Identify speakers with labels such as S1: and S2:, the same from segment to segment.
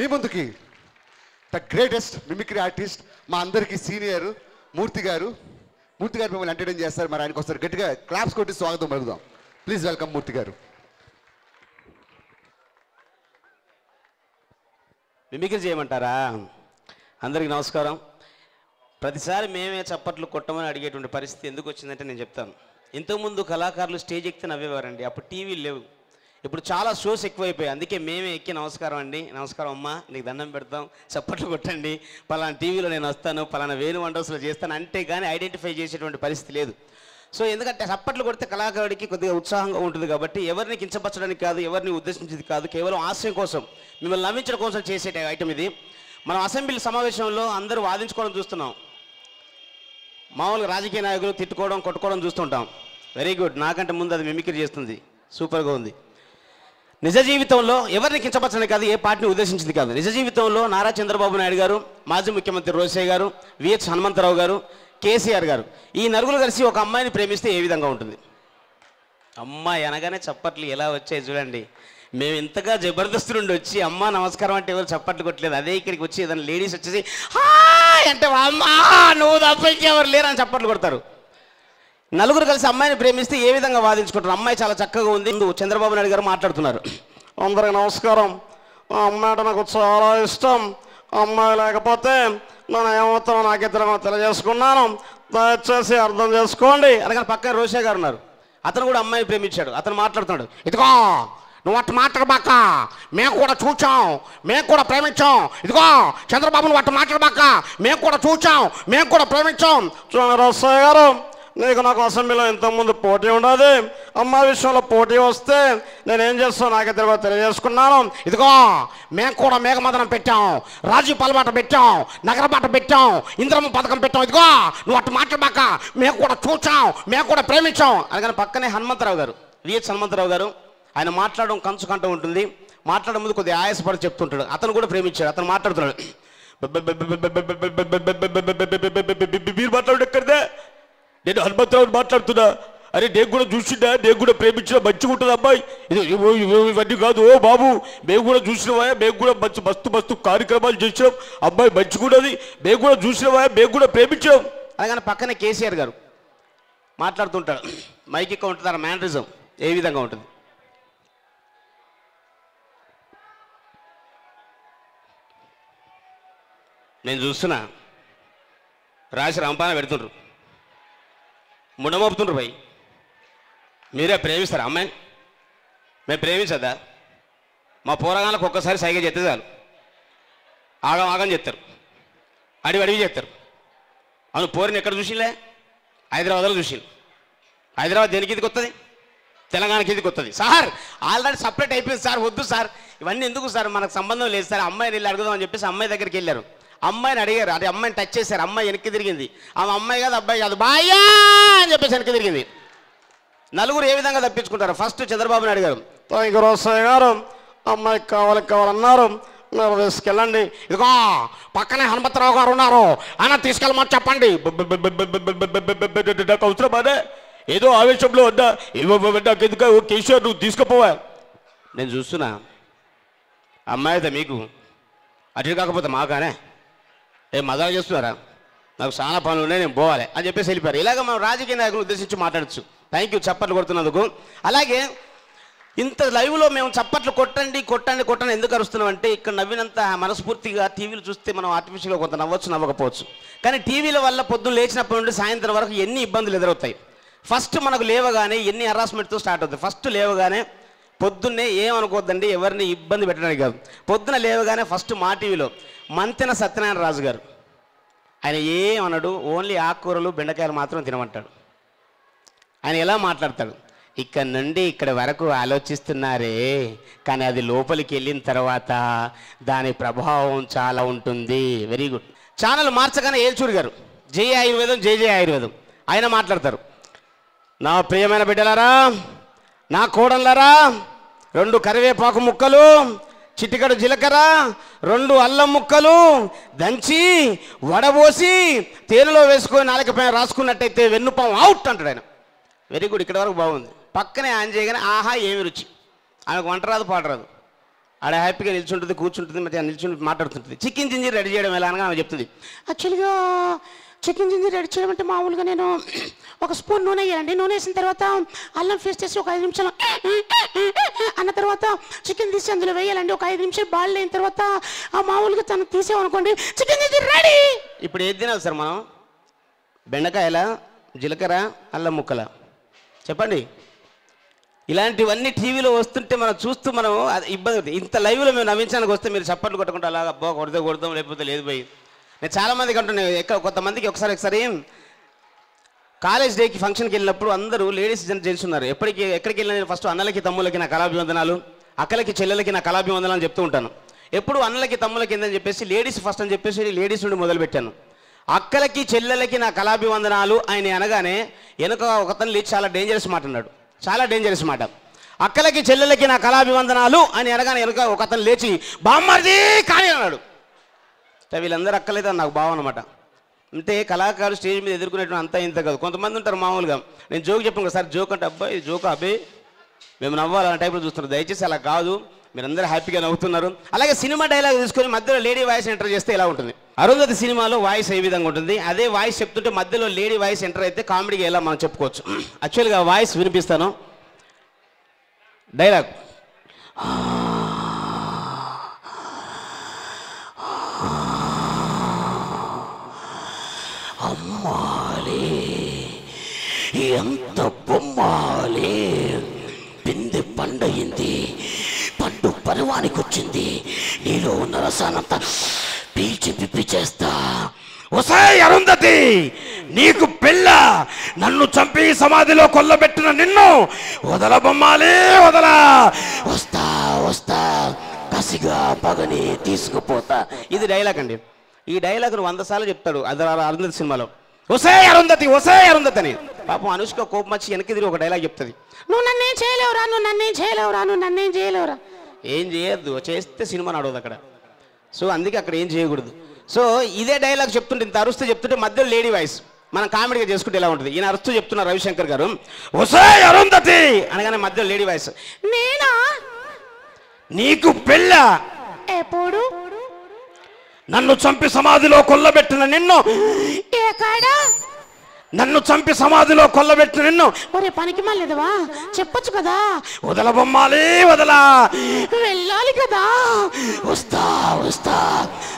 S1: మీ ముందుకి the greatest mimicry artist మా అందరికీ సీనియర్ మూర్తి గారు మూర్తి గారు మిమ్మల్ని ఎంటర్టైన్ చేస్తారు మరి ఆయనకు వస్తారు గట్టిగా క్లాప్స్ కొట్టి స్వాగతం పలుకుదాం ప్లీజ్ వెల్కమ్ మూర్తి గారు మిమిక్రీ చేయమంటారా అందరికి నమస్కారం ప్రతిసారి మేమే చప్పట్లు కొట్టమని అడిగేటువంటి పరిస్థితి ఎందుకు వచ్చిందంటే నేను చెప్తాను ఇంతకుముందు కళాకారులు స్టేజ్ ఎక్కితే నవ్వేవారండి అప్పుడు టీవీలు లేవు ఇప్పుడు చాలా షోస్ ఎక్కువైపోయాయి అందుకే మేమే ఎక్కి నమస్కారం అండి నమస్కారం అమ్మ నీకు దండం పెడతాం చప్పట్లు కొట్టండి పలానా టీవీలో నేను వస్తాను పలానా వేలు వండర్స్లో చేస్తాను అంటే కానీ ఐడెంటిఫై చేసేటువంటి పరిస్థితి లేదు సో ఎందుకంటే చప్పట్లు కొడితే కళాకారుడికి కొద్దిగా ఉత్సాహంగా ఉంటుంది కాబట్టి ఎవరిని కించపరచడానికి కాదు ఎవరిని ఉద్దేశించేది కాదు కేవలం ఆశయం కోసం మిమ్మల్ని నవ్వించడం కోసం చేసే ఐటమ్ ఇది మనం అసెంబ్లీ సమావేశంలో అందరూ వాదించుకోవడం చూస్తున్నాం మామూలుగా రాజకీయ నాయకులు తిట్టుకోవడం కొట్టుకోవడం చూస్తుంటాం వెరీ గుడ్ నాకంటే ముందు అది మిమిక్రీ చేస్తుంది సూపర్గా ఉంది నిజ జీవితంలో ఎవరిని కించపరచని కాదు ఏ పార్టీని ఉద్దేశించింది కాదు నిజ జీవితంలో నారా చంద్రబాబు నాయుడు గారు మాజీ ముఖ్యమంత్రి రోసే గారు విహెచ్ హనుమంతరావు గారు కేసీఆర్ గారు ఈ నలుగురు కలిసి ఒక అమ్మాయిని ప్రేమిస్తే ఏ విధంగా ఉంటుంది అమ్మాయి అనగానే చప్పట్లు ఎలా వచ్చాయి చూడండి మేము ఇంతగా జబర్దస్త్ నుండి వచ్చి అమ్మ నమస్కారం అంటే ఎవరు చప్పట్లు కొట్టలేదు అదే ఇక్కడికి వచ్చి ఏదైనా లేడీస్ వచ్చేసి అంటే అమ్మా నువ్వు ఎవరు లేరు అని చప్పట్లు కొడతారు నలుగురు కలిసి అమ్మాయిని ప్రేమిస్తే ఏ విధంగా వాదించుకుంటారు అమ్మాయి చాలా చక్కగా ఉంది చంద్రబాబు నాయుడు గారు మాట్లాడుతున్నారు అందరికి నమస్కారం అమ్మాయి అంటే నాకు చాలా ఇష్టం అమ్మాయి లేకపోతే నేను ఏమవుతానో నాకు ఇద్దరు తెలియజేసుకున్నాను దయచేసి అర్థం చేసుకోండి అనగా పక్కన రోషే గారు ఉన్నారు అతను కూడా అమ్మాయిని ప్రేమించాడు అతను మాట్లాడుతున్నాడు ఇదిగో నువ్వు అటు మాట్లాడబాక మేము కూడా చూచాం మేము కూడా ప్రేమించాం ఇదిగో చంద్రబాబు నువ్వు మాట్లాడబాక మేము కూడా చూచాం మేము కూడా ప్రేమించాం చూడండి రోషా గారు నీకు నాకు అసెంబ్లీలో ఇంతకుముందు పోటీ ఉండదు అమ్మ విషయంలో పోటీ వస్తే నేనేం చేస్తాను నాకు ఇద్దరు తెలియజేసుకున్నాను ఇదిగో మేము కూడా మేఘమదనం పెట్టాం రాజీవ్ పాలమాట పెట్టాం నగర పాట పెట్టాం ఇంద్రమ్మ పథకం పెట్టాం ఇదిగో నువ్వు అటు మాట్లాడబాక మేము కూడా చూచాం మేము కూడా ప్రేమించాం అందుకని పక్కనే హనుమంతరావు గారు విహెచ్ హనుమంతరావు గారు ఆయన మాట్లాడడం కంచు కంట ఉంటుంది మాట్లాడే ముందు కొద్దిగా ఆయాసపడి చెప్తుంటాడు అతను కూడా ప్రేమించాడు అతను మాట్లాడుతున్నాడు మీరు ఎక్కడిదే నేను హనుమంతరావుని మాట్లాడుతున్నా అరే నేను కూడా చూసిందా నేను కూడా ప్రేమించిన మంచిగా ఉంటుంది అబ్బాయి ఇది ఇవన్నీ కాదు ఓ బాబు మేము కూడా చూసినవాయా మేము కూడా మంచి మస్తు మస్తు కార్యక్రమాలు చేసినాం అబ్బాయి మంచిగున్నది మేము కూడా చూసినవాయా మేము కూడా ప్రేమించాం అలాగే పక్కనే కేసీఆర్ గారు మాట్లాడుతుంటాడు మైక్ ఎక్కువ ఉంటుంది మేనరిజం ఏ విధంగా ఉంటుంది నేను చూస్తున్నా రాసి రంపాన పెడుతుండ్రు ముండమోపుతుండ్రు భయ్ మీరే ప్రేమిస్తారు అమ్మాయిని మేము ప్రేమించదా మా పోరగాళ్ళకు ఒక్కసారి సైగా చెప్తే చాలు ఆగం ఆగం చెప్తారు అడివి అడివి చేస్తారు అవును పోరిని ఎక్కడ చూసిలే హైదరాబాద్లో చూసి హైదరాబాద్ దేనికి ఇదికి వస్తుంది తెలంగాణకి ఇదికి వస్తుంది సార్ ఆల్రెడీ సపరేట్ అయిపోయింది సార్ వద్దు సార్ ఇవన్నీ ఎందుకు సార్ మనకు సంబంధం లేదు సార్ అమ్మాయిని వెళ్ళి అడుగుదామని చెప్పేసి అమ్మాయి దగ్గరికి వెళ్ళారు అమ్మాయిని అడిగారు అంటే అమ్మాయిని టచ్ చేశారు అమ్మాయి వెనక్కి తిరిగింది ఆమె అమ్మాయి కాదు అబ్బాయి కాదు బాయ్యా అని చెప్పేసి వెనక్కి తిరిగింది నలుగురు ఏ విధంగా తప్పించుకుంటారు ఫస్ట్ చంద్రబాబుని అడిగారు రోజు గారు అమ్మాయికి కావాలి కావాలన్నారు మీరు తీసుకెళ్ళండి ఇదిగో పక్కనే హనుమంతరావు గారు ఉన్నారు అన్న తీసుకెళ్ళమని చెప్పండి అవసరం అదే ఏదో ఆవేశంలో వద్దా ఇవ్వక కేసీఆర్ నువ్వు తీసుకుపోవా నేను చూస్తున్నా అమ్మాయితే మీకు అటు కాకపోతే మాకానే ఏ మజాలు చేస్తున్నారా నాకు చాలా పనులు ఉన్నాయి నేను పోవాలి అని చెప్పేసి వెళ్ళిపోయారు ఇలాగ మనం రాజకీయ నాయకులు ఉద్దేశించి మాట్లాడచ్చు థ్యాంక్ యూ చప్పట్లు కొడుతున్నందుకు అలాగే ఇంత లైవ్లో మేము చప్పట్లు కొట్టండి కొట్టండి కొట్టండి ఎందుకు అరుస్తున్నాం అంటే ఇక్కడ నవ్వినంత మనస్ఫూర్తిగా టీవీలు చూస్తే మనం ఆర్టిఫిషియల్గా కొంత నవ్వచ్చు నవ్వకపోవచ్చు కానీ టీవీల వల్ల పొద్దున్న లేచినప్పటి నుండి సాయంత్రం వరకు ఎన్ని ఇబ్బందులు ఎదురవుతాయి ఫస్ట్ మనకు లేవగానే ఎన్ని హరాస్మెంట్తో స్టార్ట్ అవుతాయి ఫస్ట్ లేవగానే పొద్దున్నే ఏమనుకోద్దండి ఎవరిని ఇబ్బంది పెట్టడానికి కాదు పొద్దున లేవగానే ఫస్ట్ మా టీవీలో మంతెన సత్యనారాయణ రాజు గారు ఆయన ఏమనడు ఓన్లీ ఆకుకూరలు బెండకాయలు మాత్రం తినమంటాడు ఆయన ఎలా మాట్లాడతాడు ఇక్కడ నుండి ఇక్కడ వరకు ఆలోచిస్తున్నారే కానీ అది లోపలికి వెళ్ళిన తర్వాత దాని ప్రభావం చాలా ఉంటుంది వెరీ గుడ్ ఛానల్ మార్చగానే ఏల్చూరు గారు జే ఆయుర్వేదం జేజే ఆయుర్వేదం ఆయన మాట్లాడతారు నా ప్రియమైన బిడ్డలారా నా కోడళ్ళరా రెండు కరివేపాకు ముక్కలు చిటికడు జీలకర్ర రెండు అల్లం ముక్కలు దంచి వడబోసి తేనెలో వేసుకొని నాలుకపైన రాసుకున్నట్టయితే వెన్నుపాము అవుట్ అంటాడు ఆయన వెరీ గుడ్ ఇక్కడ వరకు బాగుంది పక్కనే ఆన్ చేయగానే ఆహా ఏమి రుచి ఆమెకు వంట రాదు పాట రాదు ఆడ హ్యాపీగా నిల్చుంటుంది కూర్చుంటుంది మధ్య నిల్చుంటుంది మాట్లాడుతుంటుంది చికెన్ జింజర్ రెడీ చేయడం ఎలా అనగా ఆమె చెప్తుంది యాక్చువల్గా చికెన్ జింజర్ రెడీ చేయమంటే మామూలుగా నేను ఒక స్పూన్ నూనె వేయాలండి నూనె వేసిన తర్వాత అల్లం ఫేస్ట్ చేసి ఒక ఐదు నిమిషాలు అన్న తర్వాత చికెన్ తీసి అందులో వేయాలండి ఒక ఐదు నిమిషాలు బాల్ అయిన తర్వాత ఆ మామూలుగా తను తీసేవనుకోండి చికెన్ జింజర్ రెడీ ఇప్పుడు ఏది తినాలి సార్ మనం బెండకాయల జీలకర్ర అల్లం ముక్కల చెప్పండి ఇలాంటివన్నీ టీవీలో వస్తుంటే మనం చూస్తూ మనం ఇబ్బంది ఇంత లైవ్లో మేము నవ్వించడానికి వస్తే మీరు చప్పట్లు కొట్టకుండా అలాగ అబ్బా కొడతా కొడదాం లేకపోతే లేదు పోయి నేను చాలామందికి అంటున్నాను ఎక్కడ కొంతమందికి ఒకసారి ఒకసారి కాలేజ్ డేకి ఫంక్షన్కి వెళ్ళినప్పుడు అందరూ లేడీస్ జెంట్స్ ఉన్నారు ఎప్పటికీ ఎక్కడికి వెళ్ళినా ఫస్ట్ అన్నలకి తమ్ములకి నా కళాభివందనాలు అక్కలకి చెల్లెలకి నా కళాభివందనాలు అని చెప్తూ ఉంటాను ఎప్పుడు అన్నలకి తమ్ములకి ఏందని చెప్పేసి లేడీస్ ఫస్ట్ అని చెప్పేసి లేడీస్ నుండి మొదలుపెట్టాను అక్కలకి చెల్లెలకి నా కళాభివందనాలు ఆయన అనగానే వెనుక ఒకతను లేచి చాలా డేంజరస్ మాట అన్నాడు చాలా డేంజరస్ మాట అక్కలకి చెల్లెలకి నా కళాభివందనాలు అని అనగానే వెనుక ఒకతను లేచి బామ్మర్జీ కానీ అన్నాడు వీళ్ళందరూ అక్కలేదు నాకు భావం అనమాట అంటే కళాకారులు స్టేజ్ మీద ఎదుర్కొనేటువంటి అంతా ఇంత కాదు కొంతమంది ఉంటారు మామూలుగా నేను జోక్ చెప్పాను కదా సార్ జోక్ అంటే అబ్బాయి జోక్ అబ్బాయి మేము నవ్వాలన్న టైప్లో చూస్తున్నారు దయచేసి అలా కాదు మీరందరూ హ్యాపీగా నవ్వుతున్నారు అలాగే సినిమా డైలాగ్ తీసుకొని మధ్యలో లేడీ వాయిస్ ఎంటర్ చేస్తే ఎలా ఉంటుంది అరుంధతి సినిమాలో వాయిస్ ఏ విధంగా ఉంటుంది అదే వాయిస్ చెప్తుంటే మధ్యలో లేడీ వాయిస్ ఎంటర్ అయితే కామెడీగా ఎలా మనం చెప్పుకోవచ్చు యాక్చువల్గా వాయిస్ వినిపిస్తాను డైలాగ్ ఎంత బొమ్మాలే పిందె పండయింది పండు పరివానికి వచ్చింది నీలో ఉన్న రసానంత పీల్చి పిప్పి చేస్తా ఒసే అరుంధతి నీకు పిల్ల నన్ను చంపి సమాధిలో కొల్లబెట్టిన నిన్ను వదల బొమ్మాలే వదల వస్తా వస్తా కసిగా పగని తీసుకుపోతా ఇది డైలాగ్ అండి ఈ డైలాగ్ను వంద సార్లు చెప్తాడు అది అరుంధతి సినిమాలో ఒసే అరుంధతి ఒసే అరుంధతి అని పాపం అనుష్క కోపం వచ్చి వెనక్కి తిరిగి ఒక డైలాగ్ చెప్తుంది నువ్వు నన్నేం చేయలేవురా నువ్వు నన్నేం చేయలేవురా నువ్వు నన్నేం చేయలేవురా ఏం చేయొద్దు చేస్తే సినిమా నడవద్దు అక్కడ సో అందుకే అక్కడ ఏం చేయకూడదు సో ఇదే డైలాగ్ చెప్తుంటే ఇంత అరుస్తూ చెప్తుంటే మధ్యలో లేడీ వాయిస్ మనం కామెడీగా చేసుకుంటే ఎలా ఉంటుంది ఈయన అరుస్తూ చెప్తున్నారు రవిశంకర్ గారు ఒసే అరుంధతి అనగానే మధ్యలో లేడీ వాయిస్ నేనా నీకు పెళ్ళ ఎప్పుడు నన్ను చంపి సమాధిలో కొల్లబెట్టిన నిన్ను నన్ను చంపి సమాధిలో కొల్లబెట్టి నిన్ను ఒరే పనికి మాలేదవా చెప్పొచ్చు కదా వదల బొమ్మాలే వదలా వెళ్ళాలి కదా వస్తా వస్తా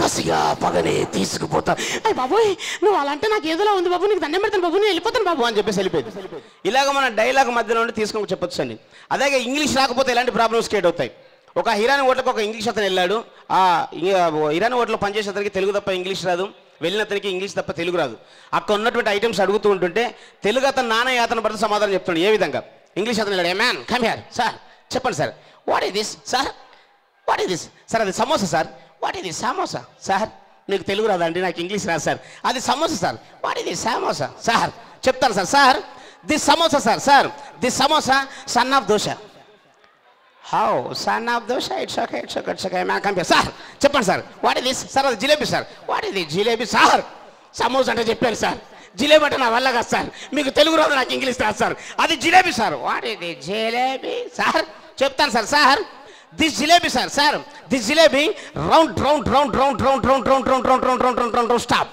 S1: కసిగా పగనే తీసుకుపోతా అయ్యి బాబోయ్ నువ్వు అలాంటి నాకు ఏదోలా ఉంది బాబు నీకు దండం పెడతాను బాబు నేను వెళ్ళిపోతాను బాబు అని చెప్పేసి వెళ్ళిపోయింది ఇలాగ మన డైలాగ్ మధ్యలో ఉండి తీసుకొని చెప్పొచ్చు అండి అలాగే ఇంగ్లీష్ రాకపోతే ఎలాంటి ప్రాబ్లమ్స్ క్రియేట్ అవుతాయి ఒక హీరాని ఓట్లకు ఒక ఇంగ్లీష్ అతను వెళ్ళాడు ఆ హీరాని ఓట్లో పనిచేసే అతనికి తెలుగు తప్ప ఇంగ్లీష్ రాదు వెళ్ళిన అతనికి ఇంగ్లీష్ తప్ప తెలుగు రాదు అక్కడ ఉన్నటువంటి ఐటమ్స్ అడుగుతూ ఉంటుంటే తెలుగు అతను నానయ్య అతను భర్త సమాధానం చెప్తున్నాడు ఏ విధంగా ఇంగ్లీష్ అతను hey man come here sir చెప్పండి సార్ వాట్ ఈ దిస్ సార్ వాట్ ఈ దిస్ సార్ అది samosa sir what this samosa sir మీకు తెలుగు రాదండి నాకు ఇంగ్లీష్ రాదు సార్ అది samosa sir what this samosa sir చెప్తాను sir sir this samosa sir sir this samosa son of dosa how son of dosa it's okay it's okay it's okay man sir చెప్పండి sir what ఇది sir అది jalebi sir what ఇది జిలేబీ సార్ సమోసా అంటే చెప్పాను sir jalebi అంటే నా వల్ల కాదు సార్ మీకు తెలుగు రాదు నాకు ఇంగ్లీష్ రాదు సార్ అది జిలేబీ సార్ వాట్ ఇది జిలేబీ సార్ చెప్తాను sir sir this jalebi sir sir this jalebi round round round round round round round round round round round round round round stop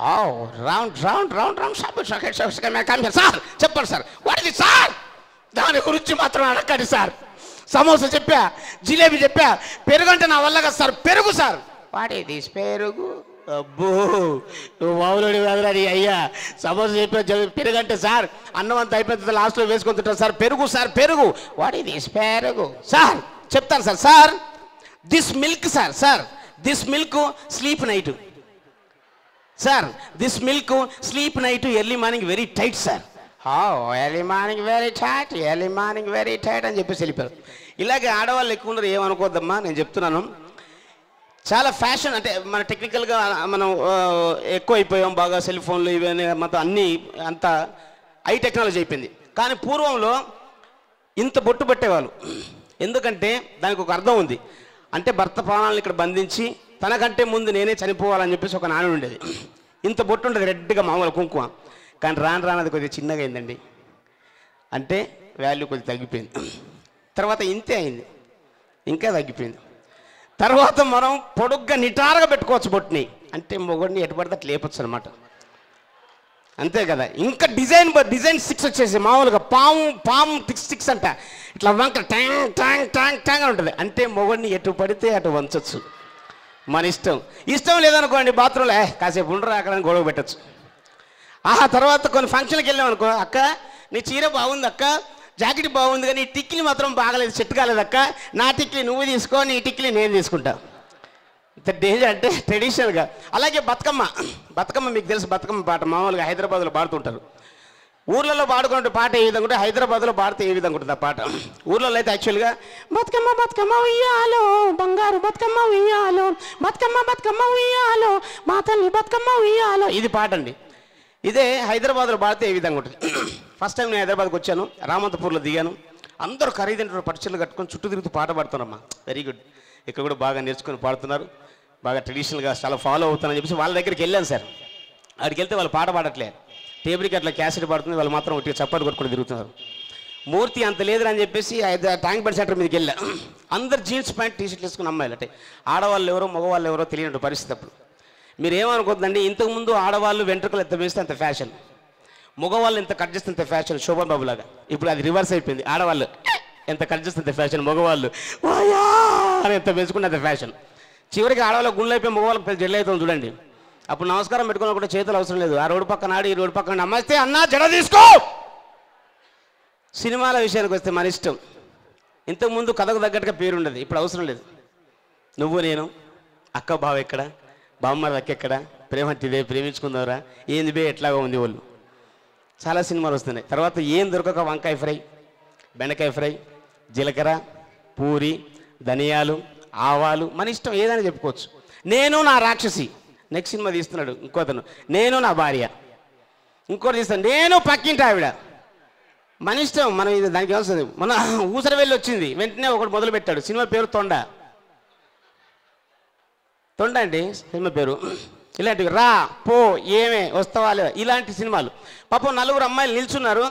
S1: how round round round round stop it's okay it's okay man sir చెప్పండి sir what ఇది sir దాని గురించి మాత్రం అడగండి sir samosa చెప్పా జిలేబీ చెప్పా అంటే నా వల్ల కదా సార్ పెరుగు సార్ వాడేది పెరుగు అబ్బో నువ్వు మామూలుడి కాదురాని అయ్యా సమోసా చెప్పా అంటే సార్ అన్నం అంతా అయిపోతుంది లాస్ట్లో వేసుకొని సార్ పెరుగు సార్ పెరుగు వాడేది పెరుగు సార్ చెప్తాను sir sir this milk sir sir this milk sleep night sir this milk sleep night early morning very tight sir early morning very tight early morning very tight అని చెప్పేసి వెళ్ళిపోయారు ఇలాగే ఆడవాళ్ళు ఎక్కువ ఉండరు ఏమనుకోద్దమ్మా నేను చెప్తున్నాను చాలా ఫ్యాషన్ అంటే మన టెక్నికల్గా మనం ఎక్కువ అయిపోయాం బాగా సెల్ ఫోన్లు ఇవన్నీ మొత్తం అన్నీ అంత హై టెక్నాలజీ అయిపోయింది కానీ పూర్వంలో ఇంత బొట్టు పెట్టేవాళ్ళు ఎందుకంటే దానికి ఒక అర్థం ఉంది అంటే భర్త ప్రాణాలను ఇక్కడ బంధించి తనకంటే ముందు నేనే చనిపోవాలని చెప్పేసి ఒక నాన్న ఉండేది ఇంత బొట్టు ఉండేది రెడ్గా మామూలు కుంకుమ కానీ రాను రాను అది కొద్దిగా చిన్నగా అయిందండి అంటే వాల్యూ కొద్దిగా తగ్గిపోయింది తర్వాత ఇంతే అయింది ఇంకా తగ్గిపోయింది తర్వాత మనం పొడుగ్గా నిటారుగా పెట్టుకోవచ్చు బొట్టిని అంటే మొగుడిని ఎటు పడితే అట్లా లేపచ్చు అనమాట అంతే కదా ఇంకా డిజైన్ డిజైన్ స్టిక్స్ వచ్చేసి మామూలుగా పాము పాము టిక్స్ టిక్స్ అంట ఇట్లా వంక ట్యాంగ్ ట్యాంగ్ ట్యాంగ్ ట్యాంగ్ ఉంటుంది అంటే మొగుడిని ఎటు పడితే అటు వంచచ్చు మన ఇష్టం ఇష్టం లేదనుకోండి బాత్రూంలో కాసేపు ఉండరు అక్కడ గొడవ పెట్టచ్చు ఆ తర్వాత కొన్ని ఫంక్షన్కి వెళ్ళాం అనుకో అక్క నీ చీర బాగుంది అక్క జాకెట్ బాగుంది కానీ నీ టిక్కిలి మాత్రం బాగలేదు సెట్ అక్క నా టిక్లీ నువ్వు తీసుకో నీ టిక్లీ నేను తీసుకుంటా ఇంత డేంజర్ అంటే ట్రెడిషనల్గా అలాగే బతుకమ్మ బతుకమ్మ మీకు తెలుసు బతుకమ్మ పాట మామూలుగా హైదరాబాద్లో పాడుతుంటారు ఊర్లలో పాడుకున్న పాట ఏ విధంగా ఉంటుంది హైదరాబాద్లో పాడితే ఏ విధంగా ఉంటుంది ఆ పాట ఊర్లలో అయితే యాక్చువల్గా బతుకమ్మ బతుకమ్మ ఉయ్యాలో బంగారు బతుకమ్మ ఉయ్యాలో బతుకమ్మ బతుకమ్మ ఉయ్యాలో మాతల్ని బతుకమ్మ ఉయ్యాలో ఇది పాట అండి ఇదే హైదరాబాద్లో పాడితే ఏ విధంగా ఉంటుంది ఫస్ట్ టైం నేను హైదరాబాద్కి వచ్చాను రామంతపూర్లో దిగాను అందరూ ఖరీదైనటువంటి పరిచయలు కట్టుకొని చుట్టూ తిరుగుతూ పాట పాడుతున్నారమ్మా వెరీ గుడ్ ఇక్కడ కూడా బాగా నేర్చుకొని పాడుతున్నారు బాగా ట్రెడిషనల్గా చాలా ఫాలో అవుతానని చెప్పేసి వాళ్ళ దగ్గరికి వెళ్ళాను సార్ అక్కడికి వెళ్తే వాళ్ళు పాట పాడట్లే టేబుల్కి అట్లా క్యాసెట్ పాడుతుంది వాళ్ళు మాత్రం ఒకటి చప్పట్లు కొట్టుకుని తిరుగుతున్నారు మూర్తి అంత లేదని అని చెప్పేసి ట్యాంక్ బండ్ సెంటర్ మీదకి వెళ్ళా అందరు జీన్స్ ప్యాంట్ టీ వేసుకుని అమ్మాయిలు అంటే ఆడవాళ్ళు ఎవరో మగవాళ్ళు ఎవరో తెలియని పరిస్థితి అప్పుడు మీరు ఏమనుకోద్దండి ఇంతకుముందు ఆడవాళ్ళు వెంట్రుకలు ఎంత వేస్తే అంత ఫ్యాషన్ మగవాళ్ళు ఎంత కట్ చేస్తే అంత ఫ్యాషన్ శోభన్ బాబు లాగా ఇప్పుడు అది రివర్స్ అయిపోయింది ఆడవాళ్ళు ఎంత కట్ చేస్తే అంత ఫ్యాషన్ మగవాళ్ళు అని ఎంత అంత ఫ్యాషన్ చివరికి ఆడవాళ్ళ గుండెలు అయిపోయి మగవాళ్ళకి పెద్ద జడ్లు అవుతుంది చూడండి అప్పుడు నమస్కారం పెట్టుకున్న కూడా చేతులు అవసరం లేదు ఆ రోడ్డు పక్కన ఆడి ఈ రోడ్డు పక్కన నమస్తే అన్నా జడ తీసుకో సినిమాల విషయానికి వస్తే మన ఇష్టం ఇంతకుముందు కథకు తగ్గట్టుగా పేరుండదు ఇప్పుడు అవసరం లేదు నువ్వు నేను అక్క బావ ఎక్కడ బామ్మ రక్కెక్కడ ప్రేమ ఇదే ప్రేమించుకుందాంరా ఏంది బే ఎట్లాగా ఉంది వాళ్ళు చాలా సినిమాలు వస్తున్నాయి తర్వాత ఏం దొరకక వంకాయ ఫ్రై బెండకాయ ఫ్రై జీలకర్ర పూరి ధనియాలు ఆవాలు మన ఇష్టం ఏదైనా చెప్పుకోవచ్చు నేను నా రాక్షసి నెక్స్ట్ సినిమా తీస్తున్నాడు ఇంకోతను నేను నా భార్య ఇంకోటి తీస్తాను నేను పక్కింటి ఆవిడ మన ఇష్టం మనం దానికి ఏమొస్తుంది మన ఊసర వెళ్ళి వచ్చింది వెంటనే ఒకటి మొదలు పెట్టాడు సినిమా పేరు తొండ తొండండి సినిమా పేరు ఇలాంటివి రా పో ఏమే వస్తావా ఇలాంటి సినిమాలు పాపం నలుగురు అమ్మాయిలు నిల్చున్నారు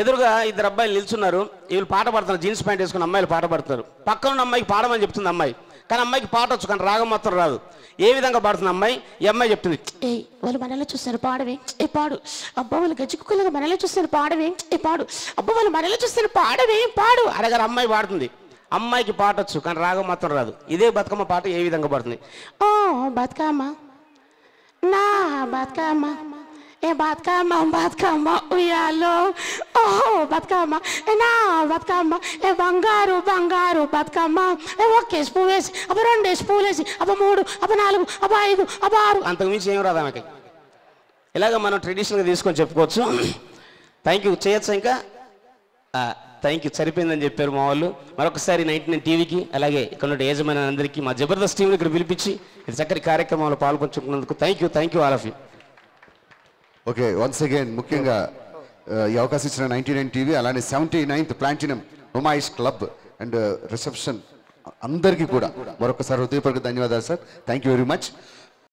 S1: ఎదురుగా ఇద్దరు అబ్బాయిలు నిల్చున్నారు వీళ్ళు పాట పడుతున్నారు జీన్స్ ప్యాంట్ వేసుకుని అమ్మాయిలు పాట పడతారు పక్కనున్న అమ్మాయికి పాడమని చెప్తుంది అమ్మాయి కానీ అమ్మాయికి పాట వచ్చు కానీ రాగం మాత్రం రాదు ఏ విధంగా పాడుతుంది అమ్మాయి ఈ అమ్మాయి చెప్తుంది ఏ వాళ్ళు మనలో చూస్తారు పాడవే ఏ పాడు అబ్బా వాళ్ళు గజ్జికుక్కలుగా మనలో చూస్తారు పాడవే ఏ పాడు అబ్బా వాళ్ళు మనలో చూస్తారు పాడవే పాడు అడగారు అమ్మాయి పాడుతుంది అమ్మాయికి పాట వచ్చు కానీ రాగం మాత్రం రాదు ఇదే బతుకమ్మ పాట ఏ విధంగా పడుతుంది ఓ బతుకమ్మ నా బతుకమ్మ ఏ బతుకమ్మ బతుకమ్మ ఉయ్యాలో ఓ బతుకమ్మ ఏ నా బతుకమ్మ ఏ బంగారు బంగారు బతుకమ్మ ఏ ఒక్క స్పూ వేసి అప్ప రెండు స్పూ వేసి అప్ప మూడు అప్ప నాలుగు అప్ప ఐదు అప్ప ఆరు అంతకుమించి ఏం రాదు ఆమెకి ఇలాగ మనం ట్రెడిషనల్గా తీసుకొని చెప్పుకోవచ్చు థ్యాంక్ యూ చేయొచ్చు ఇంకా థ్యాంక్ యూ సరిపోయిందని చెప్పారు మా వాళ్ళు మరొకసారి నైట్ నైన్ టీవీకి అలాగే ఇక్కడ యజమాని అందరికీ మా జబర్దస్త్ టీంని ఇక్కడ పిలిపించి ఇది చక్కటి కార్యక్రమంలో పాల్గొంచుకున్నందుకు thank you thank you all of you okay once again ముఖ్యంగా uh, ఈ అవకాశం ఇచ్చిన నైన్టీ నైన్ టీవీ అలానే సెవెంటీ నైన్త్ ప్లాంటినం హుమాయిష్ క్లబ్ అండ్ uh, రిసెప్షన్ అందరికీ కూడా మరొకసారి హృదయపూర్వక ధన్యవాదాలు sir thank you very much